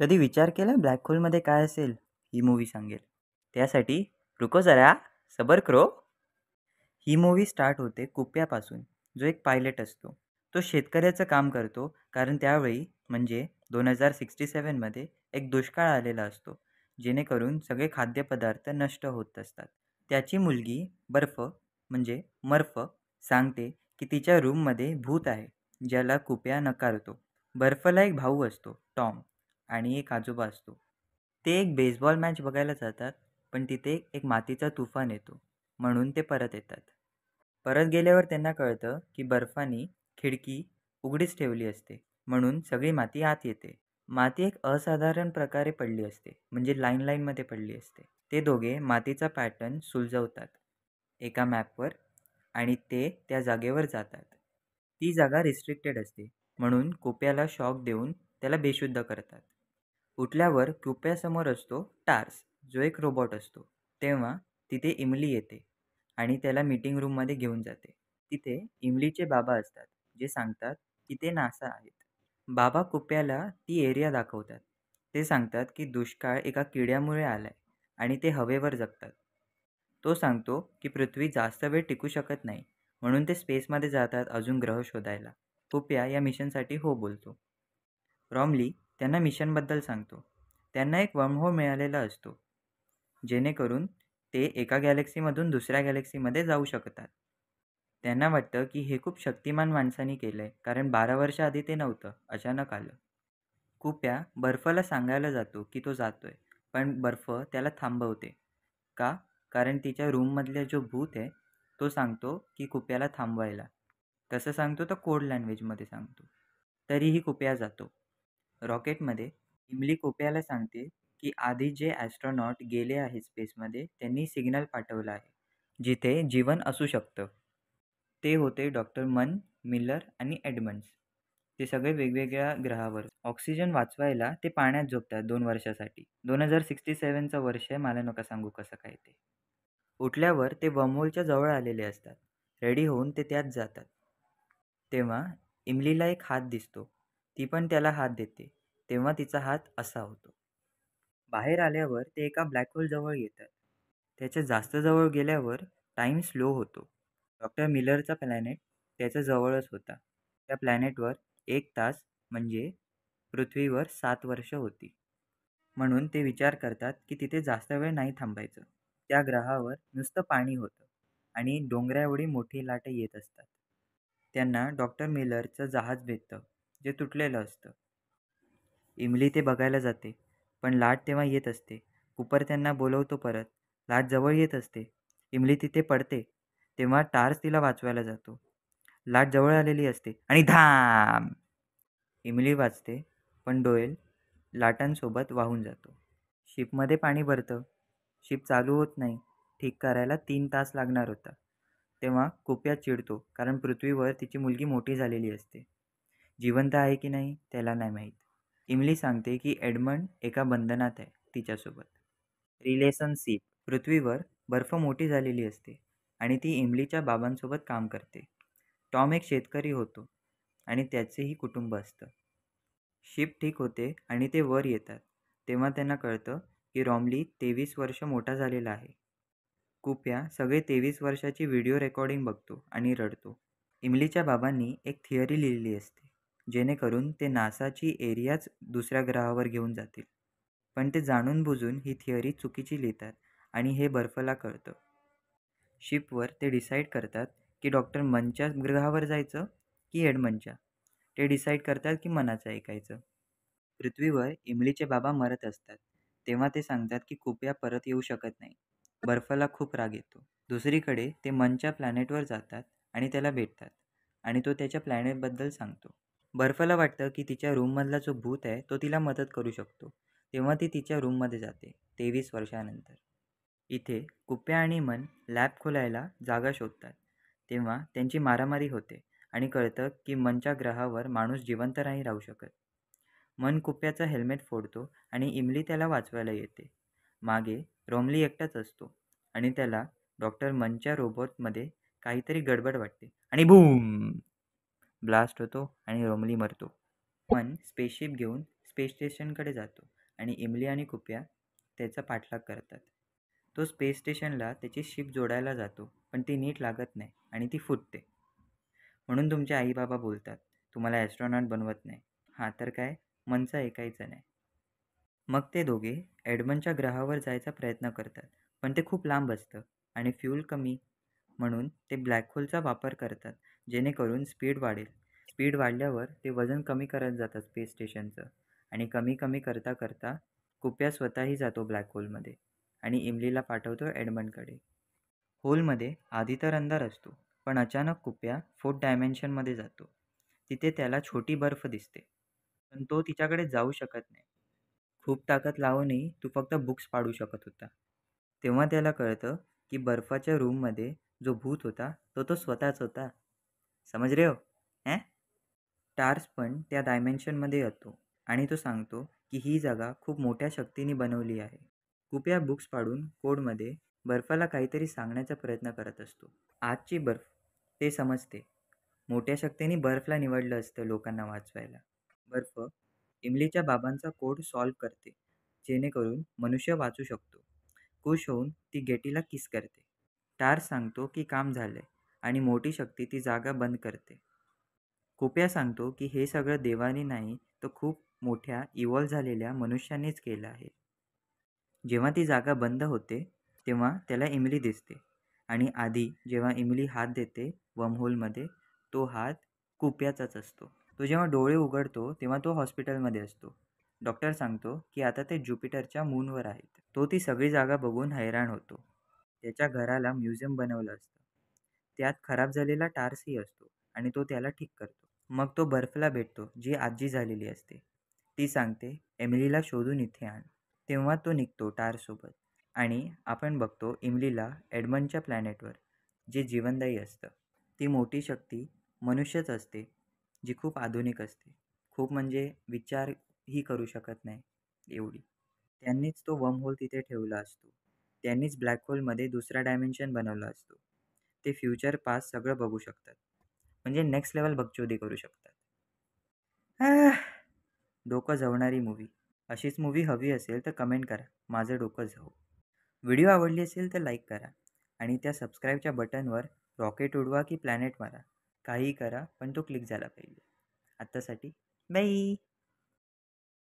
कधी विचार केला ब्लॅक होलमध्ये काय असेल ही मूवी सांगेल त्यासाठी रुको जरा सबर क्रो ही मूवी स्टार्ट होते कुप्यापासून जो एक पायलट असतो तो शेतकऱ्याचं काम करतो कारण त्यावेळी म्हणजे दोन हजार सिक्स्टी सेवनमध्ये एक दुष्काळ आलेला असतो जेणेकरून सगळे खाद्यपदार्थ नष्ट होत असतात त्याची मुलगी बर्फ म्हणजे मर्फ सांगते की तिच्या रूममध्ये भूत आहे ज्याला कुप्या नकारतो बर्फला एक भाऊ असतो टॉम आणि एक आजोबा असतो ते एक बेसबॉल मॅच बघायला जातात पण तिथे एक मातीचा तुफान येतो म्हणून ते परत येतात परत गेल्यावर त्यांना कळतं की बर्फानी खिडकी उघडीच ठेवली असते म्हणून सगळी माती आत येते माती एक असाधारण प्रकारे पडली असते म्हणजे लाईन लाईनमध्ये पडली असते ते दोघे मातीचा पॅटर्न सुलजवतात एका मॅपवर आणि ते त्या जागेवर जातात ती जागा रिस्ट्रिक्टेड असते म्हणून कोप्याला शॉक देऊन त्याला बेशुद्ध करतात उठल्यावर कृपयासमोर असतो टार्स जो एक रोबोट असतो तेव्हा तिथे इमली येते आणि त्याला मीटिंग रूममध्ये घेऊन जाते तिथे इमलीचे बाबा असतात जे सांगतात की ते नासा आहेत बाबा कुप्याला ती एरिया दाखवतात ते सांगतात की दुष्काळ एका किड्यामुळे आलाय आणि ते हवेवर जगतात तो सांगतो की पृथ्वी जास्त वेळ टिकू शकत नाही म्हणून ते स्पेसमध्ये जातात अजून ग्रह शोधायला कुप्या या मिशनसाठी हो बोलतो रॉमली त्यांना मिशनबद्दल सांगतो त्यांना एक वमहो मिळालेला असतो जेणेकरून ते एका गॅलेक्सीमधून दुसऱ्या गॅलेक्सीमध्ये जाऊ शकतात त्यांना वाटतं की हे खूप शक्तिमान माणसांनी केलं आहे कारण बारा वर्ष आधी ते नव्हतं अचानक आलं कुप्या बर्फला सांगायला जातो की तो जातो आहे पण बर्फ त्याला थांबवते का कारण तिच्या रूममधल्या जो भूत आहे तो सांगतो की कुप्याला थांबवायला तसं सांगतो तर कोड लँग्वेजमध्ये सांगतो तरीही कुप्या जातो रॉकेटमध्ये इमली कोप्याला सांगते की आधी जे ॲस्ट्रॉनॉट गेले आहे स्पेसमध्ये त्यांनी सिग्नल पाठवला आहे जिथे जीवन असू शकतं ते होते डॉक्टर मन मिलर आणि ॲडमंड्स ते सगळे वेगवेगळ्या ग्रहावर ऑक्सिजन वाचवायला ते पाण्यात झोपतात दोन वर्षासाठी दोन हजार सिक्स्टी सेवनचं वर्ष आहे मला नका सांगू कसं काय ते उठल्यावर ते वमोलच्या जवळ आलेले असतात रेडी होऊन ते त्यात जातात तेव्हा इमलीला एक हात दिसतो ती पण त्याला हात देते तेव्हा तिचा हात असा होतो बाहेर आल्यावर ते एका ब्लॅक होलजवळ येतात त्याच्या जास्त जवळ गेल्यावर टाईम स्लो होतो डॉक्टर मिलरचा प्लॅनेट त्याच्या जवळच होता त्या प्लॅनेटवर एक तास म्हणजे पृथ्वीवर सात वर्ष होती म्हणून ते विचार करतात की तिथे जास्त वेळ नाही थांबायचं त्या ग्रहावर नुसतं पाणी होतं आणि डोंगराएवढी मोठी लाटे येत असतात त्यांना डॉक्टर मिलरचं जहाज भेटतं जे तुटलेलं असतं इमली ते बघायला जाते पण लाट तेव्हा येत असते कुपर त्यांना बोलवतो परत लाट जवळ येत असते इमली तिथे पडते तेव्हा टार्स तिला वाचवायला जातो लाट जवळ आलेली असते आणि धाम इमली वाचते पण डोएल लाटांसोबत वाहून जातो शिपमध्ये पाणी भरतं शिप चालू होत नाही ठीक करायला तीन तास लागणार होता तेव्हा कुप्या चिडतो कारण पृथ्वीवर तिची मुलगी मोठी झालेली असते जिवंत आहे की नाही त्याला नाही माहीत इमली सांगते की एडमंड एका बंधनात आहे तिच्यासोबत रिलेशनशिप पृथ्वीवर बर्फ मोठी झालेली असते आणि ती इमलीच्या बाबांसोबत काम करते टॉम एक शेतकरी होतो आणि त्याचेही कुटुंब असतं शिप ठीक होते आणि ते वर येतात तेव्हा त्यांना कळतं की रॉमली तेवीस वर्ष मोठा झालेला आहे कुप्या सगळे तेवीस वर्षाची व्हिडिओ रेकॉर्डिंग बघतो आणि रडतो इमलीच्या बाबांनी एक थिअरी लिहिली असते जेणेकरून ते नासाची एरियाच दुसऱ्या ग्रहावर घेऊन जातील पण ते जाणून बुजून ही थिअरी चुकीची लिहितात आणि हे बर्फला कळतं शिपवर ते डिसाईड करतात की डॉक्टर मनच्या ग्रहावर जायचं की एडमनच्या ते डिसाईड करतात की मनाचं ऐकायचं पृथ्वीवर इमलीचे बाबा मरत असतात तेव्हा ते सांगतात की कुप्या परत येऊ शकत नाही बर्फाला खूप राग येतो दुसरीकडे ते मनच्या प्लॅनेटवर जातात आणि त्याला भेटतात आणि तो त्याच्या प्लॅनेटबद्दल सांगतो बर्फाला वाटतं की तिच्या रूममधला जो भूत आहे तो तिला मदत करू शकतो तेव्हा ती तिच्या रूममध्ये जाते तेवीस वर्षानंतर इथे कुप्या आणि मन लॅब खोलायला जागा शोधतात तेव्हा त्यांची मारामारी होते आणि कळतं की मनच्या ग्रहावर माणूस जिवंत नाही राहू शकत मन कुप्याचा हेल्मेट फोडतो आणि इमली त्याला वाचवायला येते मागे रोमली एकटाच असतो आणि त्याला डॉक्टर मनच्या रोबोटमध्ये काहीतरी गडबड वाटते आणि भूम ब्लास्ट होतो आणि रोमली मरतो पण स्पेसशिप घेऊन स्पेस स्टेशनकडे जातो आणि इमली आणि कुप्या त्याचा पाठलाग करतात तो स्पेस स्टेशनला त्याची शिप जोडायला जातो पण ती नीट लागत नाही आणि ती फुटते म्हणून तुमचे आईबाबा बोलतात तुम्हाला ॲस्ट्रॉनॉट बनवत नाही हा तर काय मनचं ऐकायचं नाही मग ते दोघे ॲडमनच्या ग्रहावर जायचा प्रयत्न करतात पण ते खूप लांब असतं आणि फ्यूल कमी म्हणून ते ब्लॅक होलचा वापर करतात जेणेकरून स्पीड वाढेल स्पीड वाढल्यावर ते वजन कमी करत जातात स्पेस स्टेशनचं आणि कमी कमी करता करता कुप्या स्वतःही जातो ब्लॅक होलमध्ये आणि इमलीला पाठवतो एडमंडकडे होलमध्ये आधी तर अंधार असतो पण अचानक कुप्या फोर्थ डायमेन्शनमध्ये जातो तिथे त्याला छोटी बर्फ दिसते पण तो तिच्याकडे जाऊ शकत नाही खूप ताकद लावूनही तू फक्त बुक्स पाडू शकत होता तेव्हा त्याला कळतं की बर्फाच्या रूममध्ये जो भूत होता तो तो स्वतःच होता समज रे हो ॲ टार्स पण त्या डायमेन्शनमध्ये येतो आणि तो सांगतो की ही जागा खूप मोठ्या शक्तीने बनवली आहे कुप्या बुक्स पाडून कोडमध्ये बर्फाला काहीतरी सांगण्याचा प्रयत्न करत असतो आजची बर्फ ते समजते मोठ्या शक्तीने बर्फला निवडलं असतं लोकांना वाचवायला बर्फ इमलीच्या बाबांचा कोड सॉल्व्ह करते जेणेकरून मनुष्य वाचू शकतो खुश होऊन ती गेटीला किस करते टार सांगतो की काम झालंय आणि मोठी शक्ती ती जागा बंद करते कुप्या सांगतो की हे सगळं देवाने नाही तर खूप मोठ्या इव्हॉल्व झालेल्या मनुष्यानेच केलं आहे जेव्हा ती जागा बंद होते तेव्हा त्याला इमली दिसते आणि आधी जेव्हा इमली हात देते वमहोलमध्ये तो हात कुप्याचाच असतो तो जेव्हा डोळे उघडतो तेव्हा तो हॉस्पिटलमध्ये असतो डॉक्टर सांगतो की आता ते ज्युपिटरच्या मूनवर आहेत तो ती सगळी जागा बघून हैराण होतो त्याच्या घराला म्युझियम बनवलं असतं त्यात खराब झालेला टार्सही असतो आणि तो त्याला ठीक करतो मग तो बर्फला भेटतो जी आजी झालेली असते ती सांगते एमिलीला शोधून इथे आण तेव्हा तो निघतो टारसोबत आणि आपण बघतो इमलीला एडमनच्या प्लॅनेटवर जे जीवनदायी असतं ती मोठी शक्ती मनुष्यच असते जी खूप आधुनिक असते खूप म्हणजे विचार ही करू शकत नाही एवढी त्यांनीच तो वमहोल तिथे ठेवला असतो त्यांनीच ब्लॅक होलमध्ये दुसरा डायमेन्शन बनवला असतो ते फ्युचर पास सगळं बघू शकतात म्हणजे नेक्स्ट लेवल बगचोदी करू शकतात डोकं झवणारी मूवी अशीच मूवी हवी असेल तर कमेंट करा माझं डोकं झवू व्हिडिओ आवडली असेल तर लाईक करा आणि त्या सबस्क्राईबच्या बटनवर रॉकेट उडवा की प्लॅनेट मारा काही करा पण तो क्लिक झाला पाहिजे आत्तासाठी बाई